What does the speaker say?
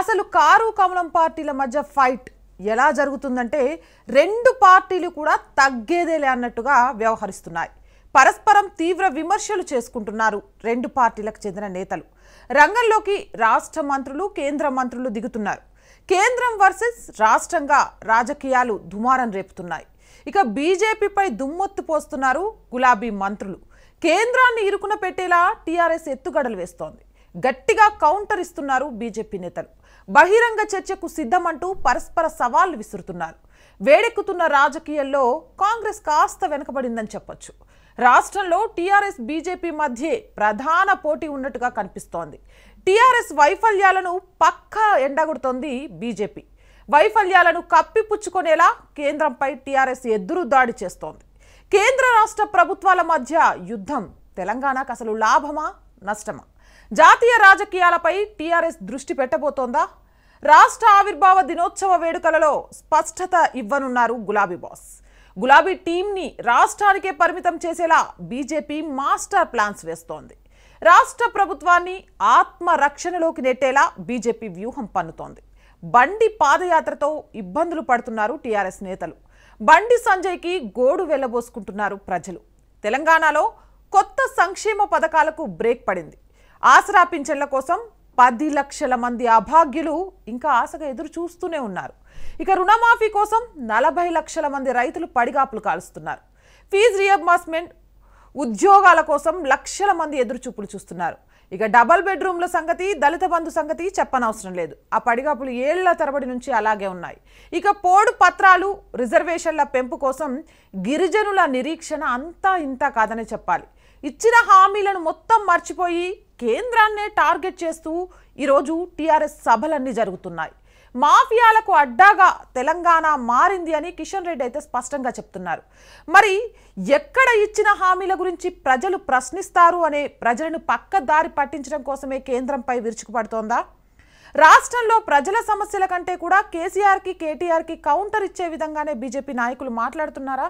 అసలు కారు కమలం పార్టీల మధ్య ఫైట్ ఎలా జరుగుతుందంటే రెండు పార్టీలు కూడా తగ్గేదేలే అన్నట్టుగా వ్యవహరిస్తున్నాయి పరస్పరం తీవ్ర విమర్శలు చేసుకుంటున్నారు రెండు పార్టీలకు చెందిన నేతలు రంగంలోకి రాష్ట్ర మంత్రులు కేంద్ర మంత్రులు దిగుతున్నారు కేంద్రం వర్సెస్ రాష్ట్రంగా రాజకీయాలు దుమారం రేపుతున్నాయి ఇక బీజేపీపై దుమ్మొత్తు పోస్తున్నారు గులాబీ మంత్రులు కేంద్రాన్ని ఇరుకున పెట్టేలా టీఆర్ఎస్ ఎత్తుగడలు వేస్తోంది గట్టిగా కౌంటర్ ఇస్తున్నారు బీజేపీ నేతలు బహిరంగ చర్చకు సిద్ధమంటూ పరస్పర సవాళ్లు విసురుతున్నారు వేడెక్కుతున్న రాజకీయాల్లో కాంగ్రెస్ కాస్త వెనకబడిందని చెప్పొచ్చు రాష్ట్రంలో టీఆర్ఎస్ బీజేపీ మధ్యే ప్రధాన పోటీ ఉన్నట్టుగా కనిపిస్తోంది టీఆర్ఎస్ వైఫల్యాలను పక్కా ఎండగొడుతోంది బీజేపీ వైఫల్యాలను కప్పిపుచ్చుకునేలా కేంద్రంపై టీఆర్ఎస్ ఎదురు దాడి చేస్తోంది కేంద్ర రాష్ట్ర ప్రభుత్వాల మధ్య యుద్ధం తెలంగాణకు అసలు లాభమా నష్టమా జాతీయ రాజకీయాలపై టీఆర్ఎస్ దృష్టి పెట్టబోతోందా రాష్ట్ర ఆవిర్భావ దినోత్సవ వేడుకలలో స్పష్టత ఇవ్వనున్నారు గులాబీ బాస్ గులాబీ టీంని రాష్ట్రానికే పరిమితం చేసేలా బీజేపీ మాస్టర్ ప్లాన్స్ వేస్తోంది రాష్ట్ర ప్రభుత్వాన్ని ఆత్మరక్షణలోకి నెట్టేలా బీజేపీ వ్యూహం పన్నుతోంది బండి పాదయాత్రతో ఇబ్బందులు పడుతున్నారు టీఆర్ఎస్ నేతలు బండి సంజయ్కి గోడు వెళ్ళబోసుకుంటున్నారు ప్రజలు తెలంగాణలో కొత్త సంక్షేమ పథకాలకు బ్రేక్ పడింది ఆసరా పింఛన్ల కోసం పది లక్షల మంది అభాగ్యులు ఇంకా ఆశగా ఎదురు చూస్తూనే ఉన్నారు ఇక రుణమాఫీ కోసం నలభై లక్షల మంది రైతులు పడిగాపులు కాలుస్తున్నారు ఫీజు రియబ్మాస్మెంట్ ఉద్యోగాల కోసం లక్షల మంది ఎదురుచూపులు చూస్తున్నారు ఇక డబల్ బెడ్రూమ్ల సంగతి దళిత బంధు సంగతి చెప్పనవసరం లేదు ఆ పడిగాపులు ఏళ్ల తరబడి నుంచి అలాగే ఉన్నాయి ఇక పోడు పత్రాలు రిజర్వేషన్ల పెంపు కోసం గిరిజనుల నిరీక్షణ అంతా ఇంత కాదనే చెప్పాలి ఇచ్చిన హామీలను మొత్తం మర్చిపోయి కేంద్రాన్నే టార్గెట్ చేస్తూ ఈరోజు టీఆర్ఎస్ సభలన్నీ జరుగుతున్నాయి మాఫియాలకు అడ్డాగా తెలంగాణ మారింది అని కిషన్ రెడ్డి అయితే స్పష్టంగా చెప్తున్నారు మరి ఎక్కడ ఇచ్చిన హామీల గురించి ప్రజలు ప్రశ్నిస్తారు అనే ప్రజలను పక్క దారి పట్టించడం కోసమే కేంద్రంపై విరుచుకుపడుతోందా రాష్ట్రంలో ప్రజల సమస్యల కంటే కూడా కేసీఆర్కి కేటీఆర్కి కౌంటర్ ఇచ్చే విధంగానే బీజేపీ నాయకులు మాట్లాడుతున్నారా